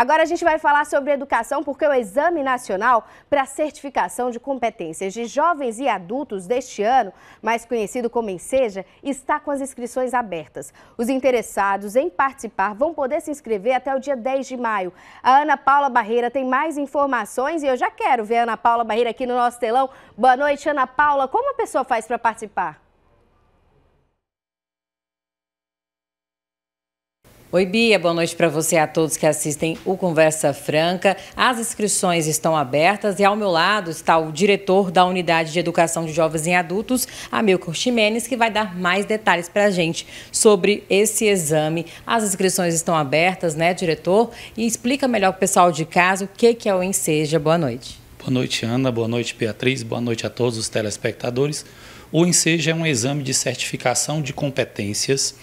Agora a gente vai falar sobre educação, porque o Exame Nacional para Certificação de Competências de Jovens e Adultos deste ano, mais conhecido como Enseja, está com as inscrições abertas. Os interessados em participar vão poder se inscrever até o dia 10 de maio. A Ana Paula Barreira tem mais informações e eu já quero ver a Ana Paula Barreira aqui no nosso telão. Boa noite, Ana Paula. Como a pessoa faz para participar? Oi, Bia, boa noite para você e a todos que assistem o Conversa Franca. As inscrições estão abertas e ao meu lado está o diretor da Unidade de Educação de Jovens e Adultos, Amilcar Ximenes, que vai dar mais detalhes para a gente sobre esse exame. As inscrições estão abertas, né, diretor? E explica melhor para o pessoal de casa o que, que é o Enseja. Boa noite. Boa noite, Ana. Boa noite, Beatriz. Boa noite a todos os telespectadores. O Enseja é um exame de certificação de competências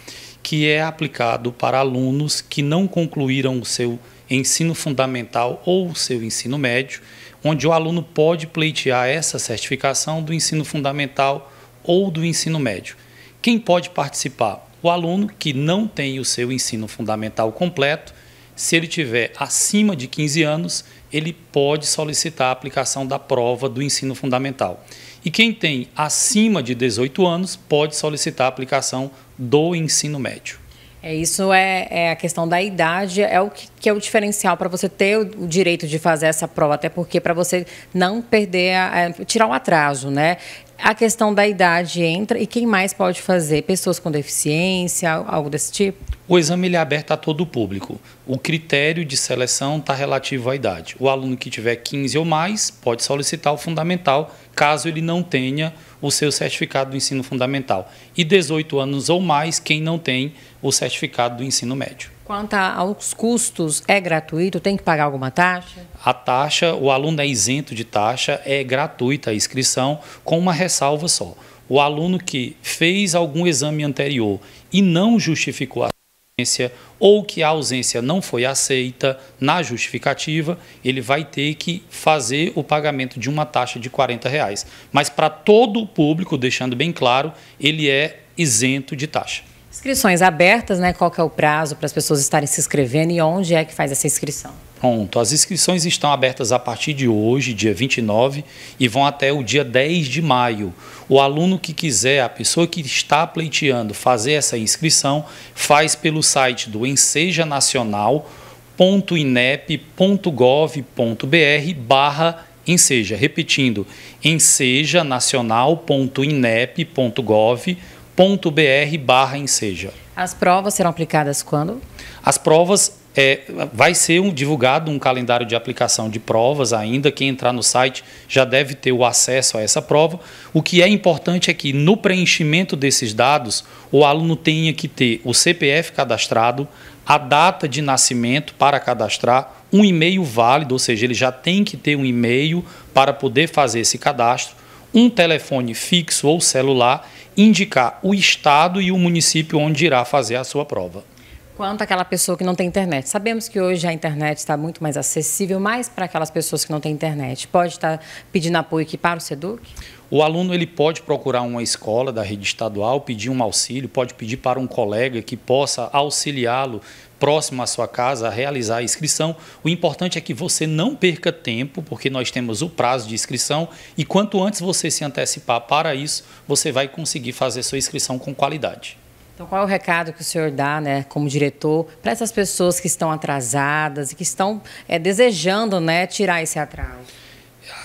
que é aplicado para alunos que não concluíram o seu ensino fundamental ou o seu ensino médio, onde o aluno pode pleitear essa certificação do ensino fundamental ou do ensino médio. Quem pode participar? O aluno que não tem o seu ensino fundamental completo se ele tiver acima de 15 anos, ele pode solicitar a aplicação da prova do ensino fundamental. E quem tem acima de 18 anos pode solicitar a aplicação do ensino médio. É, isso é, é a questão da idade, é o que que é o diferencial para você ter o direito de fazer essa prova, até porque para você não perder, a, é, tirar o atraso, né? A questão da idade entra e quem mais pode fazer? Pessoas com deficiência, algo desse tipo? O exame é aberto a todo o público. O critério de seleção está relativo à idade. O aluno que tiver 15 ou mais pode solicitar o fundamental, caso ele não tenha o seu certificado do ensino fundamental. E 18 anos ou mais, quem não tem o certificado do ensino médio. Quanto aos custos, é gratuito? Tem que pagar alguma taxa? A taxa, o aluno é isento de taxa, é gratuita a inscrição, com uma ressalva só. O aluno que fez algum exame anterior e não justificou a ausência ou que a ausência não foi aceita na justificativa, ele vai ter que fazer o pagamento de uma taxa de R$ Reais. Mas para todo o público, deixando bem claro, ele é isento de taxa. Inscrições abertas, né? Qual que é o prazo para as pessoas estarem se inscrevendo e onde é que faz essa inscrição? Pronto, as inscrições estão abertas a partir de hoje, dia 29, e vão até o dia 10 de maio. O aluno que quiser, a pessoa que está pleiteando fazer essa inscrição, faz pelo site do Enseja Nacional .inep.gov.br barra enseja, repetindo, ensejanacional.inep.gov.br .br enseja. As provas serão aplicadas quando? As provas é, vai ser um, divulgado um calendário de aplicação de provas ainda. Quem entrar no site já deve ter o acesso a essa prova. O que é importante é que no preenchimento desses dados, o aluno tenha que ter o CPF cadastrado, a data de nascimento para cadastrar, um e-mail válido, ou seja, ele já tem que ter um e-mail para poder fazer esse cadastro um telefone fixo ou celular indicar o estado e o município onde irá fazer a sua prova. Quanto àquela pessoa que não tem internet. Sabemos que hoje a internet está muito mais acessível, mas para aquelas pessoas que não têm internet, pode estar pedindo apoio aqui para o SEDUC? O aluno ele pode procurar uma escola da rede estadual, pedir um auxílio, pode pedir para um colega que possa auxiliá-lo próximo à sua casa a realizar a inscrição. O importante é que você não perca tempo, porque nós temos o prazo de inscrição e quanto antes você se antecipar para isso, você vai conseguir fazer sua inscrição com qualidade. Então, qual é o recado que o senhor dá, né, como diretor, para essas pessoas que estão atrasadas e que estão é, desejando né, tirar esse atraso?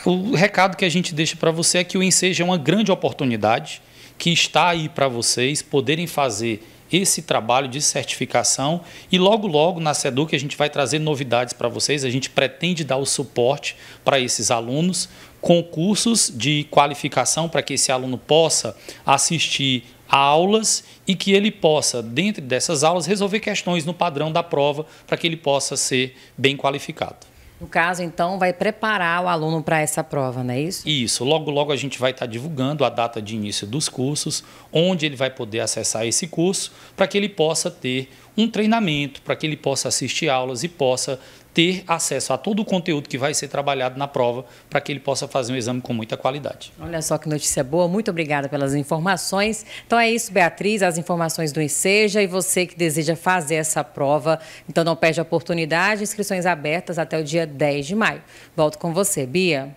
O recado que a gente deixa para você é que o Enseja é uma grande oportunidade que está aí para vocês poderem fazer esse trabalho de certificação e logo logo na SEDUC a gente vai trazer novidades para vocês, a gente pretende dar o suporte para esses alunos com cursos de qualificação para que esse aluno possa assistir a aulas e que ele possa, dentro dessas aulas, resolver questões no padrão da prova para que ele possa ser bem qualificado. No caso, então, vai preparar o aluno para essa prova, não é isso? Isso. Logo, logo a gente vai estar tá divulgando a data de início dos cursos, onde ele vai poder acessar esse curso, para que ele possa ter um treinamento, para que ele possa assistir aulas e possa ter acesso a todo o conteúdo que vai ser trabalhado na prova para que ele possa fazer um exame com muita qualidade. Olha só que notícia boa, muito obrigada pelas informações. Então é isso, Beatriz, as informações do Enseja e você que deseja fazer essa prova, então não perde a oportunidade, inscrições abertas até o dia 10 de maio. Volto com você, Bia.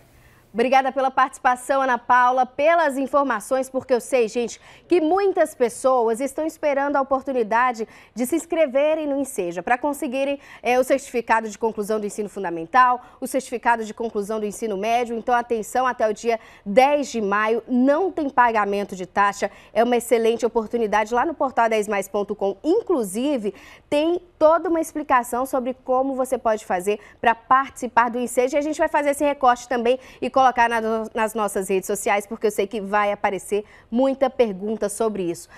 Obrigada pela participação, Ana Paula, pelas informações, porque eu sei, gente, que muitas pessoas estão esperando a oportunidade de se inscreverem no Enseja para conseguirem é, o certificado de conclusão do ensino fundamental, o certificado de conclusão do ensino médio. Então, atenção, até o dia 10 de maio não tem pagamento de taxa. É uma excelente oportunidade lá no portal 10mais.com. Inclusive, tem toda uma explicação sobre como você pode fazer para participar do ensejo. E a gente vai fazer esse recorte também e colocar nas nossas redes sociais, porque eu sei que vai aparecer muita pergunta sobre isso.